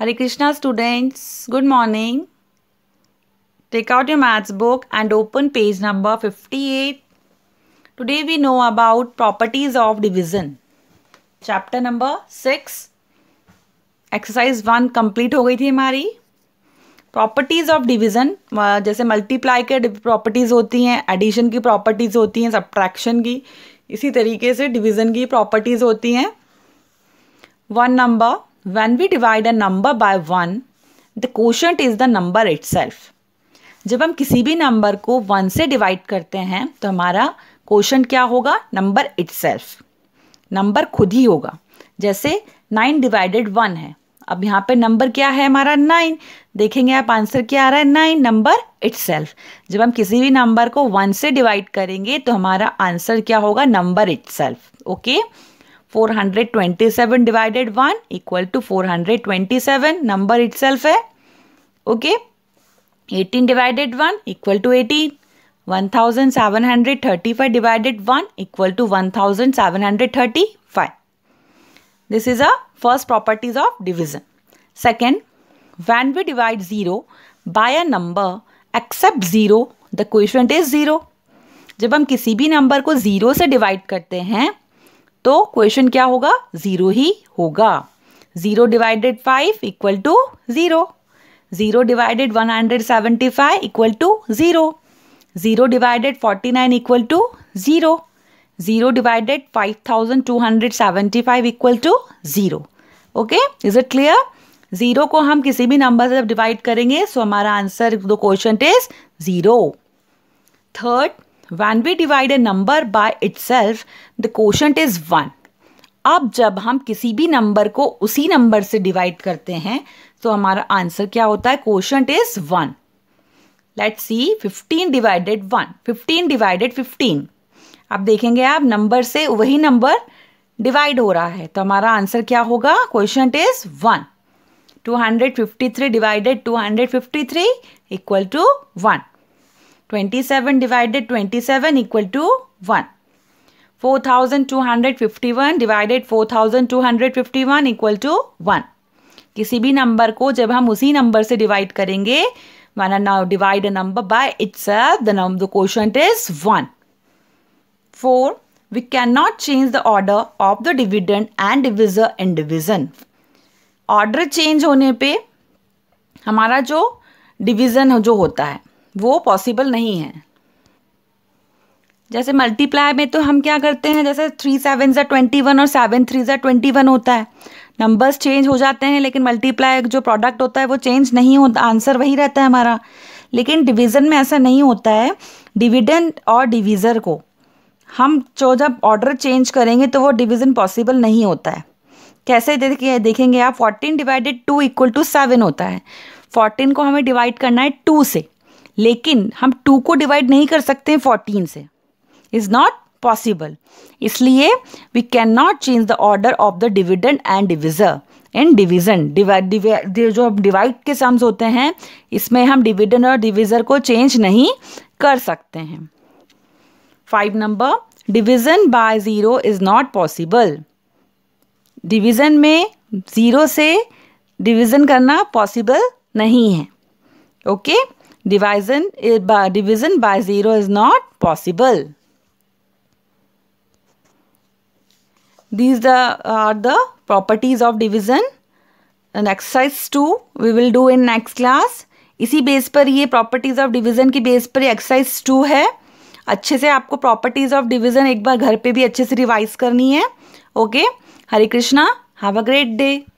Hare Krishna students good morning take out your maths book and open page number fifty eight today we know about properties of division chapter number six exercise one complete हो गई थी हमारी properties of division जैसे multiply के properties होती हैं addition की properties होती हैं सब्ट्रैक्शन की इसी तरीके से डिविज़न की प्रॉपर्टीज होती हैं one number when we divide a number by one the question is the number self जब हम किसी भी नंबर को वन से डिवाइड करते हैं तो हमारा क्वेश्चन क्या होगा नंबर सेल्फ नंबर खुद ही होगा जैसे नाइन डिवाइडेड वन है अब यहाँ पे नंबर क्या है हमारा नाइन देखेंगे आप आंसर क्या आ रहा है नाइन नंबर इट्सल्फ जब हम किसी भी नंबर को वन से डिवाइड करेंगे तो हमारा आंसर क्या होगा number itself okay okay? 427 divided 1 equal to 427 number it है okay okay? 18 divided 1 equal to 18 1735 divided 1 equal to 1735 this is a first properties of division second when we divide zero by a number except zero the question is zero जब हम किसी भी number को zero से divide करते हैं तो question क्या होगा ज़ीरो ही होगा zero divided five equal to zero zero divided one hundred seventy five equal to zero zero divided forty nine equal to zero zero divided five thousand two hundred seventy five equal to zero okay is it clear zero को हम किसी भी number से जब divide करेंगे so हमारा answer the question is zero third we divide a number by itself the question is one अब जब हम किसी भी नंबर को उसी नंबर से डिवाइड करते हैं तो हमारा आंसर क्या होता है question is one let see fifteen divided one fifteen divided fifteen अब देखेंगे आप नंबर से वही नंबर डिवाइड हो रहा है तो हमारा आंसर क्या होगा question is one two hundred fifty three divided two hundred fifty three equal to one twenty seven divided twenty seven equal to one four thousand two hundred fifty one divided four thousand two hundred fifty one equal to one किसी भी number को जब हम उसी number से divide करेंगे one and now divide a number by its the the question is one four we cannot change the order of the dividend and divisor in division order change होने पर हमारा जो डिविजन जो होता है वो पॉसिबल नहीं है जैसे मल्टीप्लाई में तो हम क्या करते हैं जैसे थ्री सेवन ज़ा ट्वेंटी वन और सेवन थ्री ज़ा ट्वेंटी वन होता है नंबर्स चेंज हो जाते हैं लेकिन मल्टीप्लाई जो प्रोडक्ट होता है वो चेंज नहीं होता आंसर वही रहता है हमारा लेकिन डिवीज़न में ऐसा नहीं होता है डिविडेंड और डिवीज़र को हम जो जब ऑर्डर चेंज करेंगे तो वो डिवीज़न पॉसिबल नहीं होता है कैसे देखिए देखेंगे आप fourteen divided two equal to seven होता है फोर्टीन को हमें डिवाइड करना है टू से लेकिन हम टू को डिवाइड नहीं कर सकते हैं फोर्टीन से इज़ नॉट पॉसिबल इसलिए we can not change the order of the dividend and divisor division division जो डिवाइड के सम्स होते हैं इसमें हम डिविडेंड और डिविजर को चेंज नहीं कर सकते हैं five number division by zero is not possible division में ज़ीरो से डिवीज़न करना पॉसिबल नहीं है okay okay? Division, by, division by 0 is not possible. These the, are the properties of division. And exercise 2 we will do in next class. इसी base पर ये properties of division की base पर exercise two है अच्छे से आपको properties of division एक बार घर पे भी अच्छे से रिवाइज करनी है okay Hare Krishna have a great day